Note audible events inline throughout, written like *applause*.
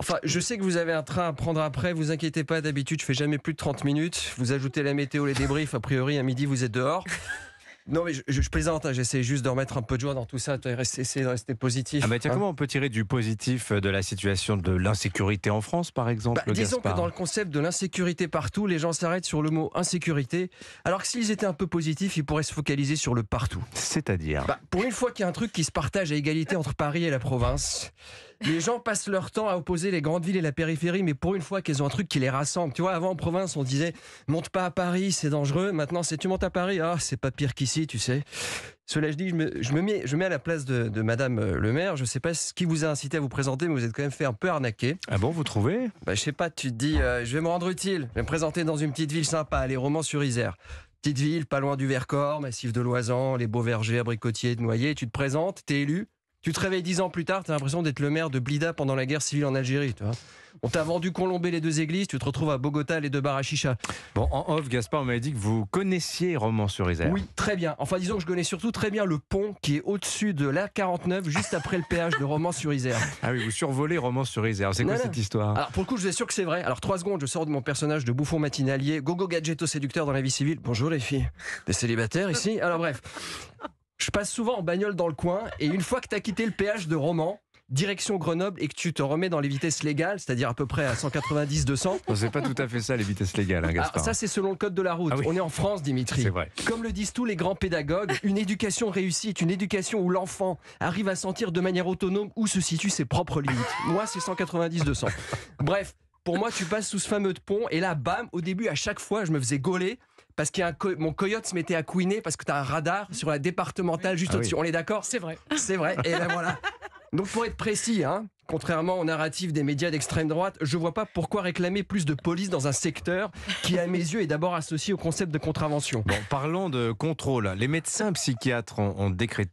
Enfin, je sais que vous avez un train à prendre après, vous inquiétez pas, d'habitude je fais jamais plus de 30 minutes. Vous ajoutez la météo, les débriefs, a priori à midi vous êtes dehors. *laughs* Non mais je, plaisante, hein, j'essaie juste d'en mettre un peu de joie dans tout ça, essayer de rester positif. Ah hein. comment on peut tirer du positif euh, de la situation de l'insécurité en France par exemple bah, Disons que dans le concept de l'insécurité partout, les gens s'arrêtent sur le mot insécurité, alors que s'ils étaient un peu positifs, ils pourraient se focaliser sur le partout. C'est-à-dire bah, Pour une fois qu'il y a un truc qui se partage à égalité entre Paris et la province, les gens passent leur temps à opposer les grandes villes et la périphérie, mais pour une fois qu'elles ont un truc qui les rassemble. Tu vois, avant en province, on disait monte pas à Paris, c'est dangereux. Maintenant, c'est tu montes à Paris, ah, c'est pas pire qu'ici, tu sais. Cela je dis, je me, mets, je mets à la place de, Madame euh, le maire. Je ne sais pas ce qui vous a incité à vous présenter, mais vous êtes quand même fait un peu arnaquer. Ah bon, vous trouvez bah, Je sais pas, tu te dis, euh, je vais me rendre utile. Je vais me présenter dans une petite ville sympa, les romans sur Isère. Petite ville, pas loin du Vercors, massif de Loisan, les beaux vergers, abricotiers, de Tu te présentes, t'es élu. Tu te réveilles dix ans plus tard, tu as l'impression d'être le maire de Blida pendant la guerre civile en Algérie. Tu on t'a vendu Colombé les deux églises, tu te retrouves à Bogota les deux bars Bon, en off, Gaspard m'avait dit que vous connaissiez Romans sur Isère. Oui, très bien. Enfin, disons que je connais surtout très bien le pont qui est au-dessus de l'A49, juste après le péage de Romans sur Isère. *laughs* Ah oui, vous survolez Romans sur Isère. C'est quoi cette histoire Alors, pour le coup, je suis sûr que c'est vrai. Alors, trois secondes, je sors de mon personnage de bouffon matinalier, gogo gadgetto séducteur dans la vie civile. Bonjour les filles. Des célibataires ici Alors, bref. Je passe souvent en bagnole dans le coin et une fois que t'as quitté le péage de roman direction Grenoble et que tu te remets dans les vitesses légales, c'est-à-dire à peu près à 190-200. C'est pas tout à fait ça les vitesses légales, hein, Gaspard. Ah, ça c'est selon le code de la route. Ah On est en France, Dimitri. Vrai. Comme le disent tous les grands pédagogues, une éducation réussie est une éducation où l'enfant arrive à sentir de manière autonome où se situent ses propres limites. Moi, c'est 190-200. Bref, pour moi, tu passes sous ce fameux pont et là, bam, au début, à chaque fois, je me faisais gauler parce que mon coyote se mettait à couiner parce que tu as un radar sur la départementale juste ah au-dessus. On est d'accord C'est vrai. C'est vrai. Et là, voilà. *laughs* Donc pour être précis, hein, contrairement au narratif des médias d'extrême droite, je vois pas pourquoi réclamer plus de police dans un secteur qui, à mes yeux, est d'abord associé au concept de contravention. Bon, parlons de contrôle. Les médecins psychiatres ont, déclaré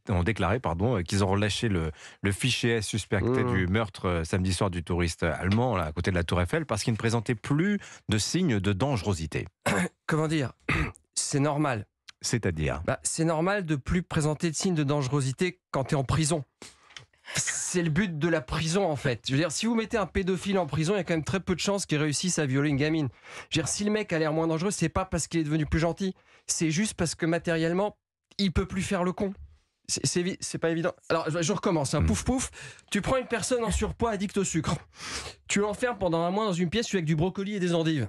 euh, qu'ils ont relâché le, fichier suspecté mmh. du meurtre euh, samedi soir du touriste allemand là, à côté de la Tour Eiffel parce qu'il ne présentait plus de signes de dangerosité. *coughs* Comment dire *coughs* C'est normal. C'est-à-dire bah, C'est normal de plus présenter de signes de dangerosité quand tu es en prison c'est le but de la prison en fait. Je veux dire, si vous mettez un pédophile en prison, il y a quand même très peu de chances qu'il réussisse à violer une gamine. Je dire, si le mec a l'air moins dangereux, c'est pas parce qu'il est devenu plus gentil, c'est juste parce que matériellement, il peut plus faire le con. C'est pas évident. Alors, je, recommence. Hein. Hmm. Pouf pouf, tu prends une personne en surpoids addicte au sucre. Tu l'enfermes pendant un mois dans une pièce avec du brocoli et des endives.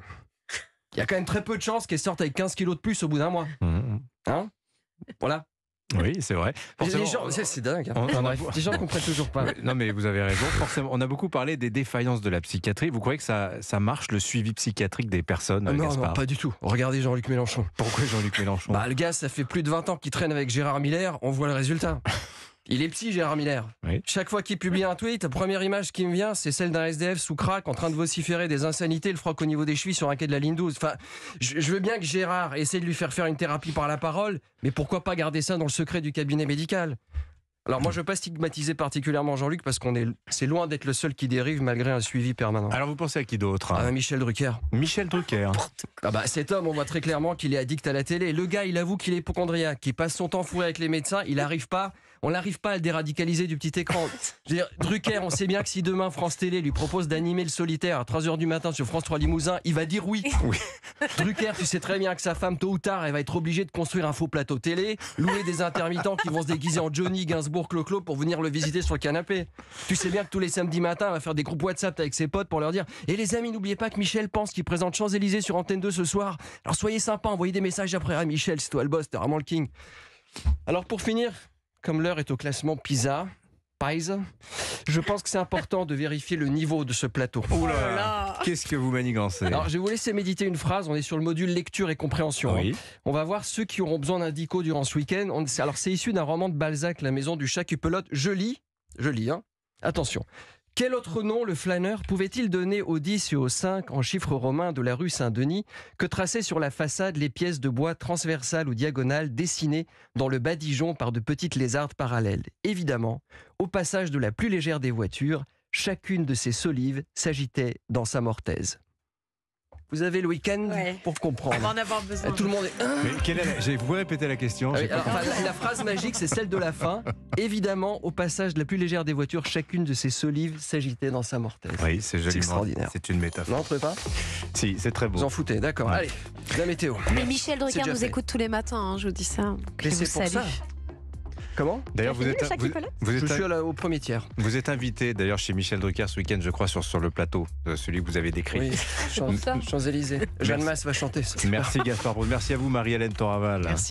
Il y a quand même très peu de chances qu'elle sorte avec 15 kilos de plus au bout d'un mois. Hmm, hmm. Hein Voilà. Oui, c'est vrai. les gens, c'est dingue. Hein. *laughs* les gens comprennent toujours pas. non, mais vous avez raison. Forcément, on a beaucoup parlé des défaillances de la psychiatrie. Vous croyez que ça, ça marche le suivi psychiatrique des personnes Non, non, pas du tout. Regardez Jean-Luc Mélenchon. Pourquoi Jean-Luc Mélenchon Bah, le gars, ça fait plus de 20 ans qu'il traîne avec Gérard Miller. On voit le résultat. Il est psy, Gérard Miller. Chaque fois qu'il publie un tweet, première image qui me vient, c'est celle d'un SDF sous crack en train de vociférer des insanités, le froc au niveau des chevilles sur un quai de la ligne 12. Enfin, je veux bien que Gérard essaie de lui faire faire une thérapie par la parole, mais pourquoi pas garder ça dans le secret du cabinet médical alors moi, je ne veux pas stigmatiser particulièrement Jean-Luc parce qu'on est, c'est loin d'être le seul qui dérive malgré un suivi permanent. Alors vous pensez à qui d'autre ah, Michel Drucker. Michel Drucker. Ah bah cet homme, on voit très clairement qu'il est addict à la télé. Le gars, il avoue qu'il est hypochondriaque, qu'il passe son temps fourré avec les médecins, il n'arrive pas on n'arrive pas à le déradicaliser du petit écran. *laughs* Drucker, on sait bien que si demain France Télé lui propose d'animer le solitaire à 3h du matin sur France 3 Limousin, il va dire *laughs* oui. Drucker, tu sais très bien que sa femme, tôt ou tard, elle va être obligée de construire un faux plateau télé, louer des intermittents qui vont se déguiser en Johnny Gainsbourg clo pour venir le visiter sur le canapé. Tu sais bien que tous les samedis matins, elle va faire des groupes WhatsApp avec ses potes pour leur dire Et les amis, n'oubliez pas que Michel pense qu'il présente Champs-Élysées sur Antenne 2 ce soir. Alors soyez sympa, envoyez des messages après à Michel, c'est toi le boss, t'es vraiment le king. Alors pour finir, comme l'heure est au classement PISA, PISA, je pense que c'est important de vérifier le niveau de ce plateau. Oh là Qu'est-ce que vous manigancez Alors, je vais vous laisser méditer une phrase. On est sur le module lecture et compréhension. Oui. Hein. On va voir ceux qui auront besoin d'indicaux durant ce week-end. Alors, c'est issu d'un roman de Balzac, La maison du chat qui pelote. Je lis, je lis, hein. Attention, quel autre nom le flâneur pouvait-il donner aux 10 et aux 5 en chiffres romains de la rue Saint-Denis que traçaient sur la façade les pièces de bois transversales ou diagonales dessinées dans le badigeon par de petites lézardes parallèles Évidemment, au passage de la plus légère des voitures, chacune de ces solives s'agitait dans sa mortaise. Vous avez le week-end pour comprendre. On va en avoir besoin. Tout le monde est... Hein Mais quelle est Vous répéter la question ah la, phrase magique, c'est celle de la fin. *laughs* Évidemment, au passage de la plus légère des voitures, chacune de ces solives s'agitait dans sa mortelle. Oui, c'est extraordinaire. C'est une métaphore. Non, pas Si, c'est très beau. Vous en foutez, d'accord. Allez, la météo. Mais Michel Drucker nous écoute tous les matins, hein, je vous dis ça. Mais c'est pour ça. Comment D'ailleurs, vous êtes, vous, Je au premier tiers. Vous êtes invité, d'ailleurs, chez Michel Drucker ce week-end, je crois, sur, sur le plateau, celui que vous avez décrit. Oui, *laughs* Champs-Élysées. Jeanne Masse va chanter. Merci Gaspard Merci à vous, Marie-Hélène Toraval.